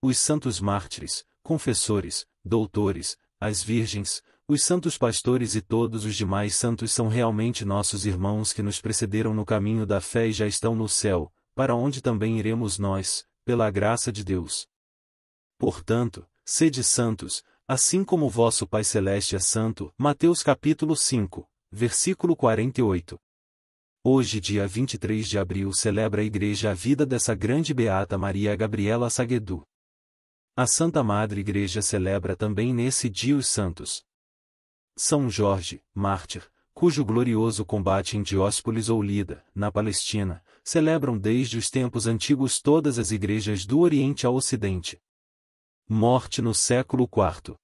os santos mártires, confessores, doutores, as virgens, os santos pastores e todos os demais santos são realmente nossos irmãos que nos precederam no caminho da fé e já estão no céu, para onde também iremos nós, pela graça de Deus. Portanto, sede santos, assim como vosso Pai Celeste é santo. Mateus capítulo 5, versículo 48. Hoje, dia 23 de abril, celebra a igreja a vida dessa grande beata Maria Gabriela Sagedu. A Santa Madre Igreja celebra também nesse dia os santos. São Jorge, mártir, cujo glorioso combate em Dióspolis ou Lida, na Palestina, celebram desde os tempos antigos todas as igrejas do Oriente ao Ocidente. Morte no século IV.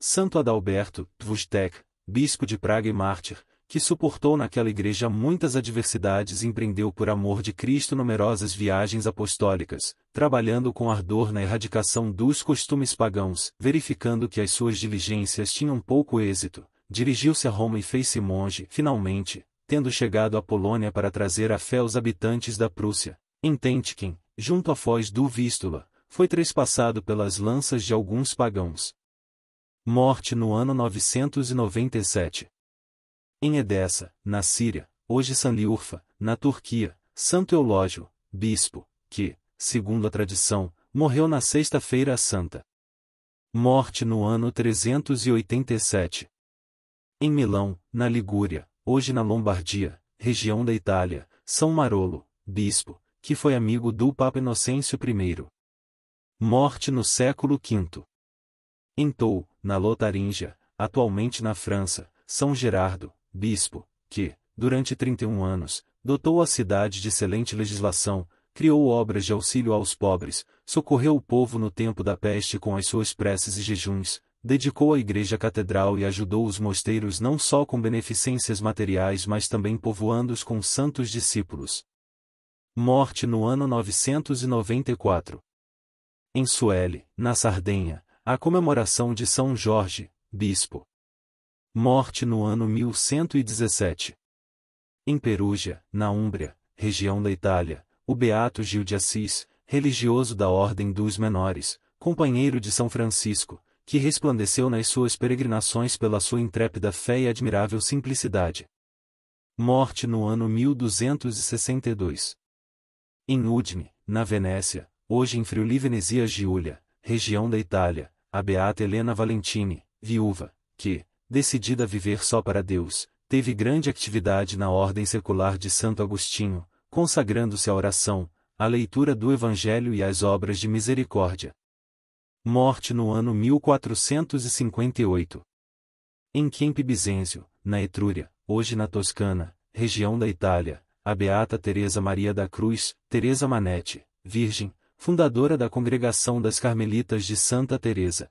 Santo Adalberto, Tvustek, bispo de Praga e mártir, que suportou naquela igreja muitas adversidades e empreendeu por amor de Cristo numerosas viagens apostólicas, trabalhando com ardor na erradicação dos costumes pagãos, verificando que as suas diligências tinham pouco êxito, dirigiu-se a Roma e fez-se monge, finalmente, tendo chegado à Polônia para trazer a fé aos habitantes da Prússia, em Tentkin, junto à foz do Vístula, foi trespassado pelas lanças de alguns pagãos. Morte no ano 997 em Edessa, na Síria, hoje Sanliurfa, na Turquia, Santo Eulógio, bispo, que, segundo a tradição, morreu na Sexta-feira Santa. Morte no ano 387. Em Milão, na Ligúria, hoje na Lombardia, região da Itália, São Marolo, bispo, que foi amigo do Papa Inocêncio I. Morte no século V. Em Tou, na Lotaringia, atualmente na França, São Gerardo, bispo, que, durante 31 anos, dotou a cidade de excelente legislação, criou obras de auxílio aos pobres, socorreu o povo no tempo da peste com as suas preces e jejuns, dedicou a igreja catedral e ajudou os mosteiros não só com beneficências materiais mas também povoando-os com santos discípulos. Morte no ano 994. Em Suele, na Sardenha, a comemoração de São Jorge, bispo. Morte no ano 1117. Em Perugia, na Úmbria, região da Itália, o beato Gil de Assis, religioso da Ordem dos Menores, companheiro de São Francisco, que resplandeceu nas suas peregrinações pela sua intrépida fé e admirável simplicidade. Morte no ano 1262. Em Udine, na Venécia, hoje em Friuli Venezia Giulia, região da Itália, a beata Helena Valentini, viúva, que, decidida a viver só para Deus, teve grande atividade na ordem secular de Santo Agostinho, consagrando-se à oração, à leitura do Evangelho e às obras de misericórdia. Morte no ano 1458. Em Kempe Bizêncio, na Etrúria, hoje na Toscana, região da Itália, a beata Teresa Maria da Cruz, Teresa Manetti, virgem, fundadora da Congregação das Carmelitas de Santa Teresa,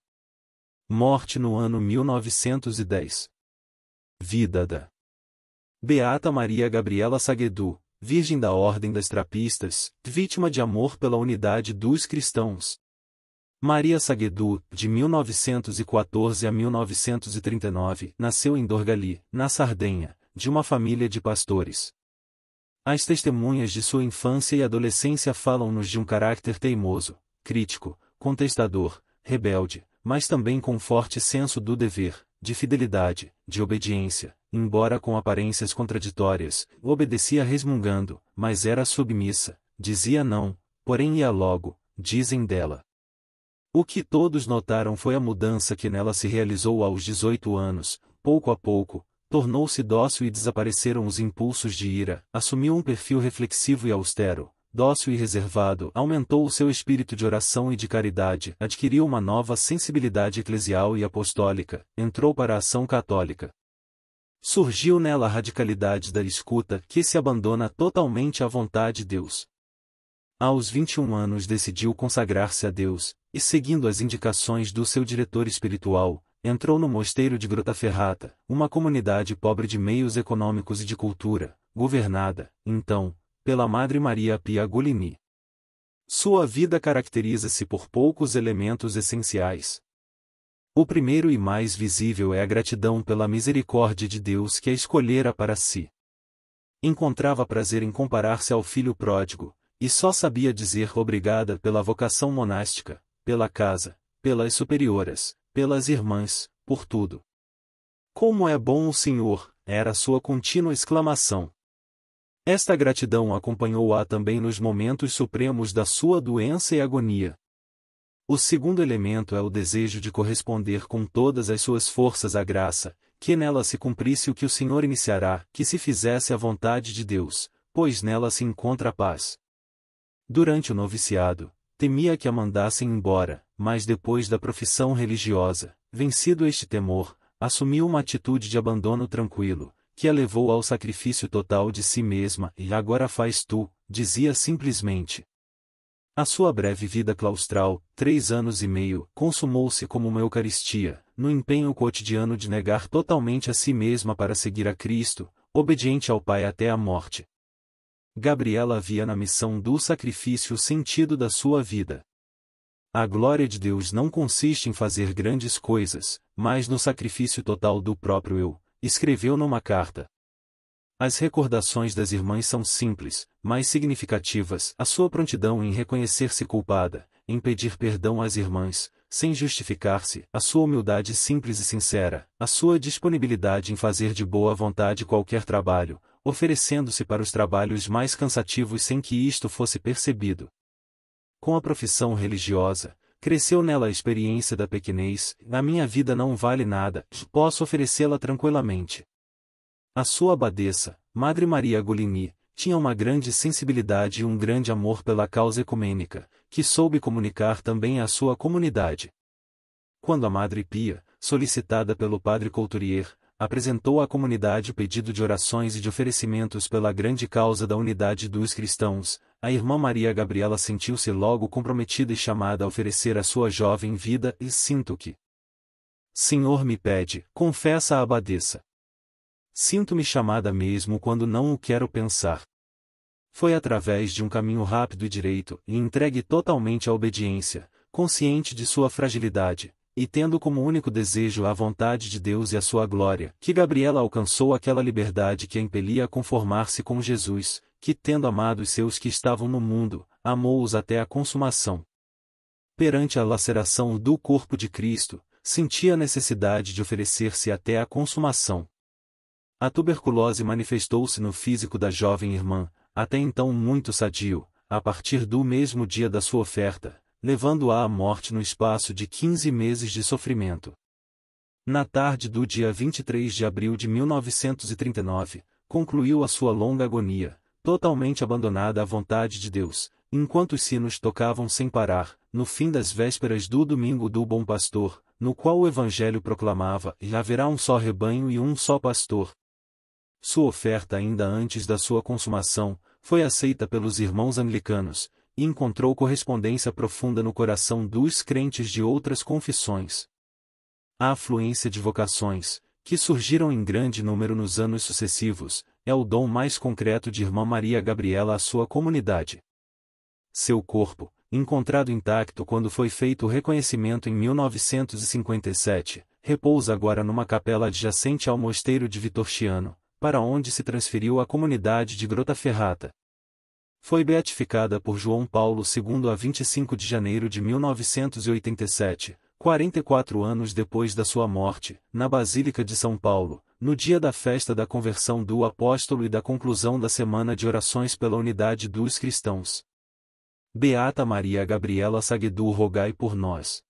Morte no ano 1910. Vida da Beata Maria Gabriela Sagedu, Virgem da Ordem das Trapistas, vítima de amor pela unidade dos cristãos. Maria Sagedu, de 1914 a 1939, nasceu em Dorgali, na Sardenha, de uma família de pastores. As testemunhas de sua infância e adolescência falam-nos de um caráter teimoso, crítico, contestador, rebelde, mas também com forte senso do dever, de fidelidade, de obediência, embora com aparências contraditórias, obedecia resmungando, mas era submissa, dizia não, porém ia logo, dizem dela. O que todos notaram foi a mudança que nela se realizou aos 18 anos, pouco a pouco, tornou-se dócil e desapareceram os impulsos de ira, assumiu um perfil reflexivo e austero, dócil e reservado, aumentou o seu espírito de oração e de caridade, adquiriu uma nova sensibilidade eclesial e apostólica, entrou para a ação católica. Surgiu nela a radicalidade da escuta que se abandona totalmente à vontade de Deus. Aos 21 anos decidiu consagrar-se a Deus, e seguindo as indicações do seu diretor espiritual, entrou no mosteiro de Grotaferrata, uma comunidade pobre de meios econômicos e de cultura, governada, então, pela Madre Maria Pia Golini. Sua vida caracteriza-se por poucos elementos essenciais. O primeiro e mais visível é a gratidão pela misericórdia de Deus que a escolhera para si. Encontrava prazer em comparar-se ao filho pródigo, e só sabia dizer obrigada pela vocação monástica, pela casa, pelas superioras, pelas irmãs, por tudo. Como é bom o Senhor, era sua contínua exclamação. Esta gratidão acompanhou-a também nos momentos supremos da sua doença e agonia. O segundo elemento é o desejo de corresponder com todas as suas forças à graça, que nela se cumprisse o que o Senhor iniciará, que se fizesse a vontade de Deus, pois nela se encontra a paz. Durante o noviciado, temia que a mandassem embora, mas depois da profissão religiosa, vencido este temor, assumiu uma atitude de abandono tranquilo, que a levou ao sacrifício total de si mesma e agora faz tu, dizia simplesmente. A sua breve vida claustral, três anos e meio, consumou-se como uma Eucaristia, no empenho cotidiano de negar totalmente a si mesma para seguir a Cristo, obediente ao Pai até a morte. Gabriela via na missão do sacrifício o sentido da sua vida. A glória de Deus não consiste em fazer grandes coisas, mas no sacrifício total do próprio eu, escreveu numa carta. As recordações das irmãs são simples, mas significativas, a sua prontidão em reconhecer-se culpada, em pedir perdão às irmãs, sem justificar-se, a sua humildade simples e sincera, a sua disponibilidade em fazer de boa vontade qualquer trabalho, oferecendo-se para os trabalhos mais cansativos sem que isto fosse percebido. Com a profissão religiosa, Cresceu nela a experiência da pequenez, a minha vida não vale nada, posso oferecê-la tranquilamente. A sua abadesa, Madre Maria Golini, tinha uma grande sensibilidade e um grande amor pela causa ecumênica, que soube comunicar também à sua comunidade. Quando a Madre Pia, solicitada pelo Padre Couturier, apresentou à comunidade o pedido de orações e de oferecimentos pela grande causa da unidade dos cristãos, a irmã Maria Gabriela sentiu-se logo comprometida e chamada a oferecer a sua jovem vida e sinto que. Senhor me pede, confessa a abadesa. Sinto-me chamada mesmo quando não o quero pensar. Foi através de um caminho rápido e direito, e entregue totalmente à obediência, consciente de sua fragilidade, e tendo como único desejo a vontade de Deus e a sua glória, que Gabriela alcançou aquela liberdade que a impelia a conformar-se com Jesus, que tendo amado os seus que estavam no mundo, amou-os até a consumação. Perante a laceração do corpo de Cristo, sentia a necessidade de oferecer-se até a consumação. A tuberculose manifestou-se no físico da jovem irmã, até então muito sadio, a partir do mesmo dia da sua oferta, levando-a à morte no espaço de 15 meses de sofrimento. Na tarde do dia 23 de abril de 1939, concluiu a sua longa agonia, totalmente abandonada à vontade de Deus, enquanto os sinos tocavam sem parar, no fim das vésperas do domingo do Bom Pastor, no qual o Evangelho proclamava: e haverá um só rebanho e um só pastor. Sua oferta, ainda antes da sua consumação, foi aceita pelos irmãos anglicanos, e encontrou correspondência profunda no coração dos crentes de outras confissões. A afluência de vocações, que surgiram em grande número nos anos sucessivos, é o dom mais concreto de Irmã Maria Gabriela à sua comunidade. Seu corpo, encontrado intacto quando foi feito o reconhecimento em 1957, repousa agora numa capela adjacente ao mosteiro de Vitorchiano, para onde se transferiu a comunidade de Grota Ferrata. Foi beatificada por João Paulo II a 25 de janeiro de 1987, 44 anos depois da sua morte, na Basílica de São Paulo, no dia da festa da conversão do apóstolo e da conclusão da semana de orações pela unidade dos cristãos. Beata Maria Gabriela Saguedu rogai por nós.